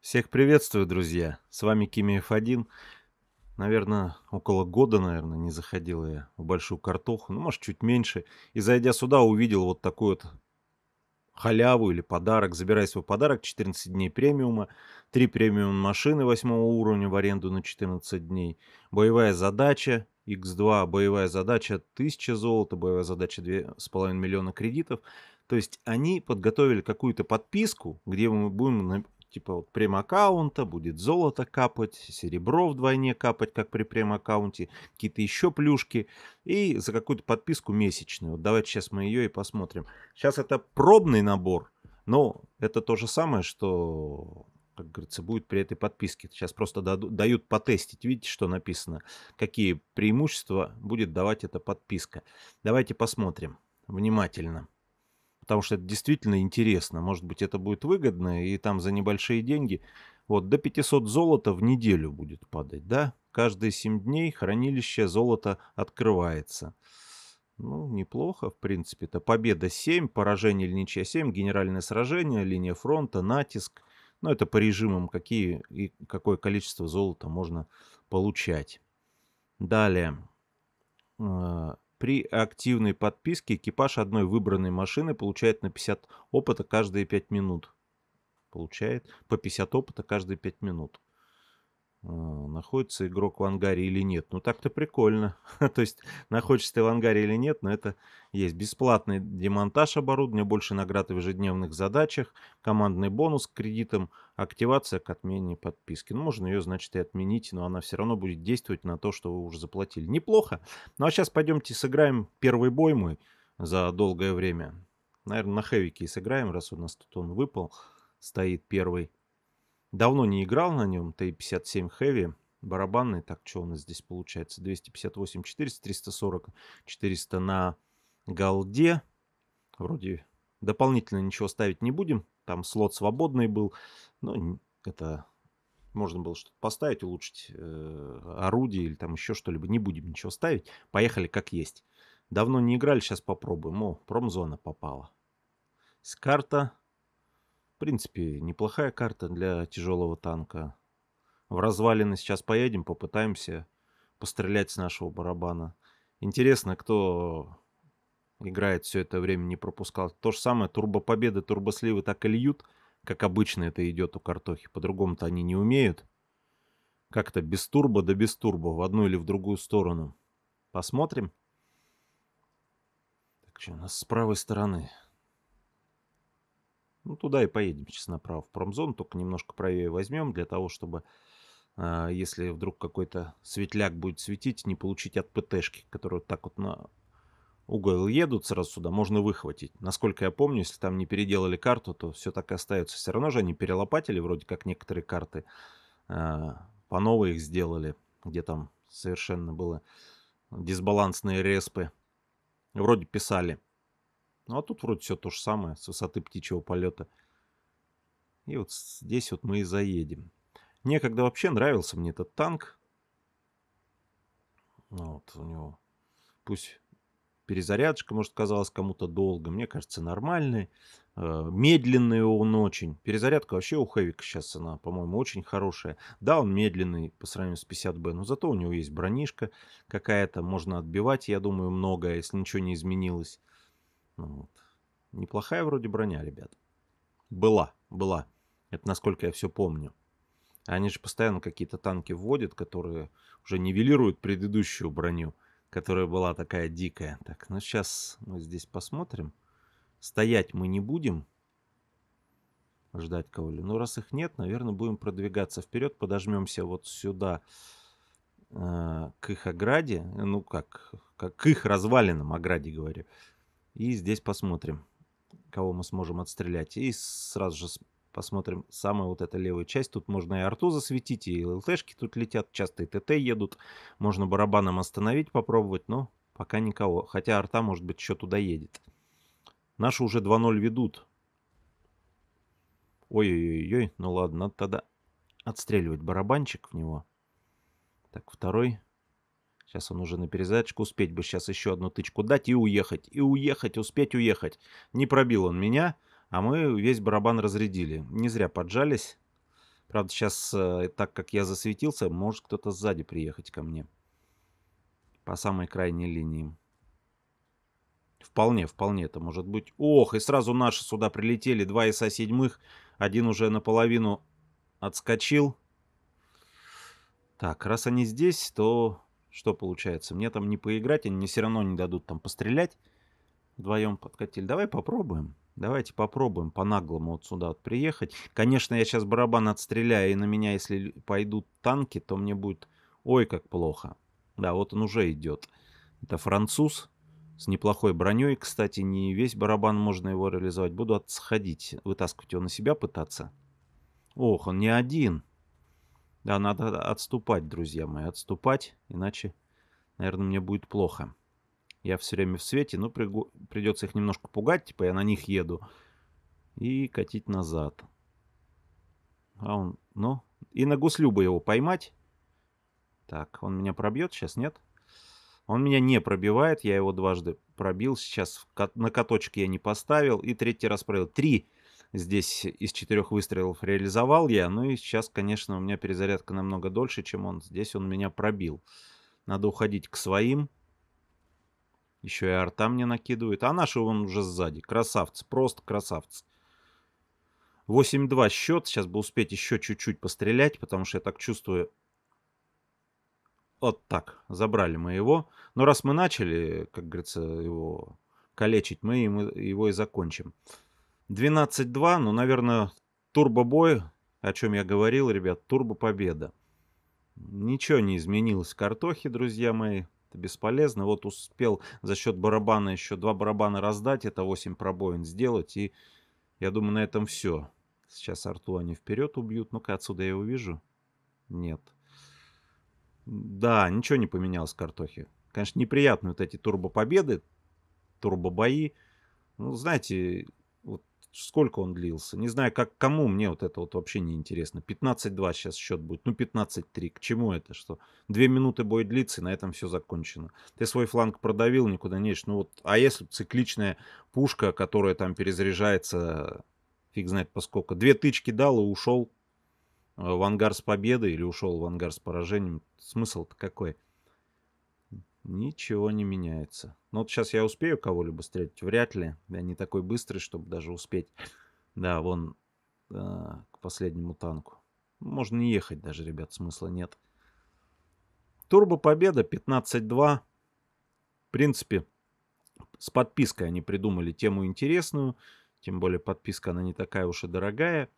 Всех приветствую, друзья. С вами Кими F1. Наверное, около года, наверное, не заходил я в большую картоху, ну, может, чуть меньше. И зайдя сюда, увидел вот такую вот халяву или подарок. Забирай свой подарок, 14 дней премиума, три премиум машины восьмого уровня в аренду на 14 дней. Боевая задача, X2, боевая задача 1000 золота, боевая задача 2,5 миллиона кредитов. То есть они подготовили какую-то подписку, где мы будем типа вот прем-аккаунта, будет золото капать, серебро вдвойне капать, как при прем-аккаунте, какие-то еще плюшки, и за какую-то подписку месячную. Вот давайте сейчас мы ее и посмотрим. Сейчас это пробный набор, но это то же самое, что как говорится, будет при этой подписке. Сейчас просто дают потестить. Видите, что написано? Какие преимущества будет давать эта подписка. Давайте посмотрим внимательно потому что это действительно интересно. Может быть, это будет выгодно, и там за небольшие деньги вот до 500 золота в неделю будет падать, да? Каждые 7 дней хранилище золота открывается. Ну, неплохо, в принципе. Это победа 7, поражение или ничья 7, генеральное сражение, линия фронта, натиск. Ну, это по режимам, какие и какое количество золота можно получать. Далее. Э, при активной подписке экипаж одной выбранной машины получает на 50 опыта каждые 5 минут. Получает по 50 опыта каждые 5 минут. А, находится игрок в ангаре или нет. Ну, так-то прикольно. То есть, находишься ты в ангаре или нет, но это есть. Бесплатный демонтаж оборудования, больше наград в ежедневных задачах, командный бонус к кредитам, активация к отмене подписки. Ну, можно ее, значит, и отменить, но она все равно будет действовать на то, что вы уже заплатили. Неплохо. Ну, а сейчас пойдемте сыграем первый бой мы за долгое время. Наверное, на хэвике и сыграем, раз у нас тут он выпал. Стоит первый Давно не играл на нем, Т-57 Heavy, барабанный, так что у нас здесь получается, 258, 400, 340, 400 на голде. Вроде дополнительно ничего ставить не будем, там слот свободный был, но это можно было что-то поставить, улучшить э, орудие или там еще что-либо. Не будем ничего ставить. Поехали как есть. Давно не играли, сейчас попробуем. О, промзона попала. С карта в принципе, неплохая карта для тяжелого танка. В развалины сейчас поедем, попытаемся пострелять с нашего барабана. Интересно, кто играет все это время, не пропускал. То же самое, турбопобеды, турбосливы так и льют, как обычно это идет у картохи. По-другому-то они не умеют. Как-то без турбо да без турбо, в одну или в другую сторону. Посмотрим. Так, что у нас с правой стороны? Ну, туда и поедем честно направо, в промзону, только немножко правее возьмем, для того, чтобы, э, если вдруг какой-то светляк будет светить, не получить от ПТшки, которые вот так вот на угол едут сразу сюда, можно выхватить. Насколько я помню, если там не переделали карту, то все так и остается. Все равно же они перелопатили, вроде как некоторые карты э, по новой их сделали, где там совершенно было дисбалансные респы. Вроде писали. Ну а тут вроде все то же самое с высоты птичьего полета. И вот здесь вот мы и заедем. Некогда вообще нравился мне этот танк. Вот у него пусть перезарядочка, может, казалась кому-то долго. Мне кажется, нормальный. Э, медленный он очень. Перезарядка вообще у Хэвика сейчас, она, по-моему, очень хорошая. Да, он медленный по сравнению с 50Б, но зато у него есть бронишка какая-то. Можно отбивать, я думаю, много, если ничего не изменилось. Ну вот. Неплохая вроде броня, ребят. Была, была. Это насколько я все помню. Они же постоянно какие-то танки вводят, которые уже нивелируют предыдущую броню, которая была такая дикая. Так, ну сейчас мы здесь посмотрим. Стоять мы не будем. Ждать кого-ли. Ну, раз их нет, наверное, будем продвигаться вперед. Подожмемся вот сюда э, к их ограде, ну как, как к их развалинам ограде говорю, и здесь посмотрим, кого мы сможем отстрелять. И сразу же посмотрим самую вот эту левую часть. Тут можно и арту засветить, и ЛТшки тут летят, часто и ТТ едут. Можно барабаном остановить, попробовать, но пока никого. Хотя арта, может быть, еще туда едет. Наши уже 2-0 ведут. Ой-ой-ой, ну ладно, надо тогда отстреливать барабанчик в него. Так, второй Сейчас он уже на перезарядочку. Успеть бы сейчас еще одну тычку дать и уехать. И уехать, успеть уехать. Не пробил он меня, а мы весь барабан разрядили. Не зря поджались. Правда, сейчас, э, так как я засветился, может кто-то сзади приехать ко мне. По самой крайней линии. Вполне, вполне это может быть. Ох, и сразу наши сюда прилетели. Два ИСа седьмых. Один уже наполовину отскочил. Так, раз они здесь, то что получается? Мне там не поиграть, они мне все равно не дадут там пострелять вдвоем подкатили. Давай попробуем. Давайте попробуем по-наглому вот сюда вот приехать. Конечно, я сейчас барабан отстреляю, и на меня, если пойдут танки, то мне будет ой, как плохо. Да, вот он уже идет. Это француз с неплохой броней. Кстати, не весь барабан можно его реализовать. Буду отсходить, вытаскивать его на себя пытаться. Ох, он не один. Да, надо отступать, друзья мои, отступать, иначе, наверное, мне будет плохо. Я все время в свете, но ну, придется их немножко пугать, типа я на них еду, и катить назад. А он, ну, и на гуслю бы его поймать. Так, он меня пробьет сейчас, нет? Он меня не пробивает, я его дважды пробил, сейчас на каточке я не поставил, и третий раз пробил. Три здесь из четырех выстрелов реализовал я. Ну и сейчас, конечно, у меня перезарядка намного дольше, чем он. Здесь он меня пробил. Надо уходить к своим. Еще и арта мне накидывает. А наши он уже сзади. Красавцы, просто красавцы. 8-2 счет. Сейчас бы успеть еще чуть-чуть пострелять, потому что я так чувствую... Вот так. Забрали мы его. Но раз мы начали, как говорится, его калечить, мы его и закончим. 12-2, ну, наверное, турбобой, о чем я говорил, ребят, турбо-победа. Ничего не изменилось в картохе, друзья мои. Это бесполезно. Вот успел за счет барабана еще два барабана раздать. Это 8 пробоин сделать. И я думаю, на этом все. Сейчас арту они вперед убьют. Ну-ка, отсюда я его вижу. Нет. Да, ничего не поменялось в картохе. Конечно, неприятны вот эти турбопобеды, турбобои. Ну, знаете, сколько он длился. Не знаю, как кому мне вот это вот вообще не интересно. 15-2 сейчас счет будет. Ну, 15-3. К чему это? Что? Две минуты бой длится, и на этом все закончено. Ты свой фланг продавил, никуда не едешь. Ну вот, а если цикличная пушка, которая там перезаряжается, фиг знает поскольку. Две тычки дал и ушел э, в ангар с победой или ушел в ангар с поражением. Смысл-то какой? Ничего не меняется. Ну вот сейчас я успею кого-либо стрелять? Вряд ли. Я не такой быстрый, чтобы даже успеть. Да, вон э, к последнему танку. Можно не ехать даже, ребят, смысла нет. Турбо Победа 15.2. В принципе, с подпиской они придумали тему интересную. Тем более подписка, она не такая уж и дорогая.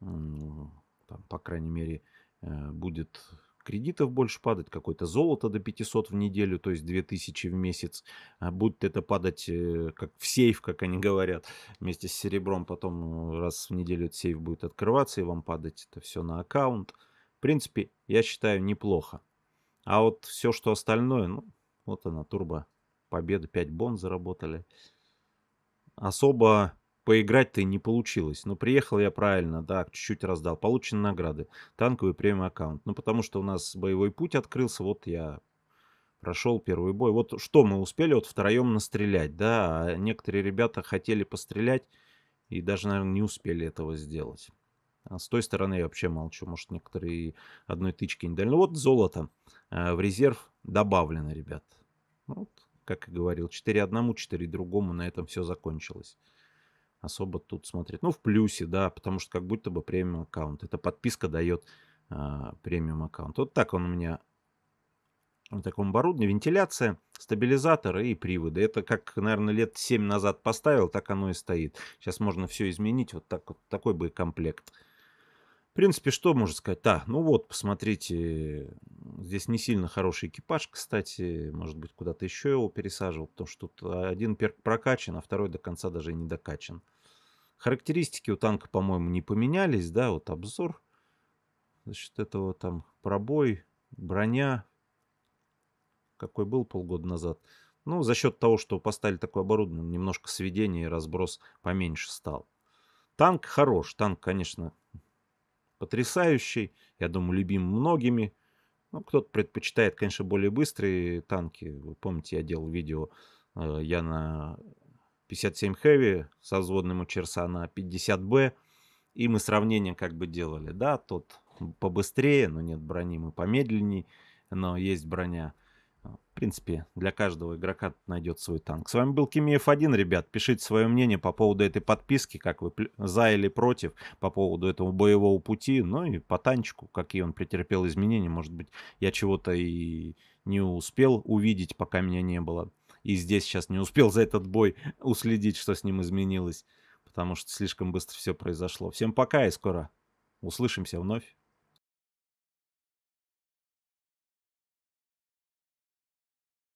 Ну, там, по крайней мере, э, будет кредитов больше падать, какое-то золото до 500 в неделю, то есть 2000 в месяц, а будет это падать э, как в сейф, как они говорят, вместе с серебром, потом э, раз в неделю этот сейф будет открываться и вам падать это все на аккаунт. В принципе, я считаю, неплохо. А вот все, что остальное, ну, вот она, турбо победы 5 бон заработали. Особо поиграть-то не получилось. Но приехал я правильно, да, чуть-чуть раздал. Получены награды. Танковый премиум аккаунт. Ну, потому что у нас боевой путь открылся, вот я прошел первый бой. Вот что мы успели вот втроем настрелять, да. А некоторые ребята хотели пострелять и даже, наверное, не успели этого сделать. А с той стороны я вообще молчу. Может, некоторые одной тычки не дали. Ну, вот золото а, в резерв добавлено, ребят. Ну, вот, как и говорил, 4 одному, 4 другому, на этом все закончилось особо тут смотреть. Ну, в плюсе, да, потому что как будто бы премиум аккаунт. Эта подписка дает э, премиум аккаунт. Вот так он у меня в таком оборудовании. Вентиляция, стабилизаторы и приводы. Это как, наверное, лет 7 назад поставил, так оно и стоит. Сейчас можно все изменить. Вот, так, вот такой бы комплект. В принципе, что можно сказать? Да, ну вот, посмотрите, Здесь не сильно хороший экипаж, кстати. Может быть, куда-то еще его пересаживал, потому что тут а, один перк прокачан, а второй до конца даже не докачан. Характеристики у танка, по-моему, не поменялись, да, вот обзор. За счет этого там пробой, броня, какой был полгода назад. Ну, за счет того, что поставили такое оборудование, немножко сведение и разброс поменьше стал. Танк хорош, танк, конечно, потрясающий, я думаю, любим многими. Ну, кто-то предпочитает, конечно, более быстрые танки. Вы помните, я делал видео, э, я на 57 Heavy со взводным у на 50B, и мы сравнение как бы делали. Да, тот побыстрее, но нет брони, мы помедленней, но есть броня. В принципе, для каждого игрока найдет свой танк. С вами был Кимиев 1, ребят. Пишите свое мнение по поводу этой подписки, как вы за или против, по поводу этого боевого пути, ну и по танчику, какие он претерпел изменения. Может быть, я чего-то и не успел увидеть, пока меня не было. И здесь сейчас не успел за этот бой уследить, что с ним изменилось, потому что слишком быстро все произошло. Всем пока и скоро услышимся вновь.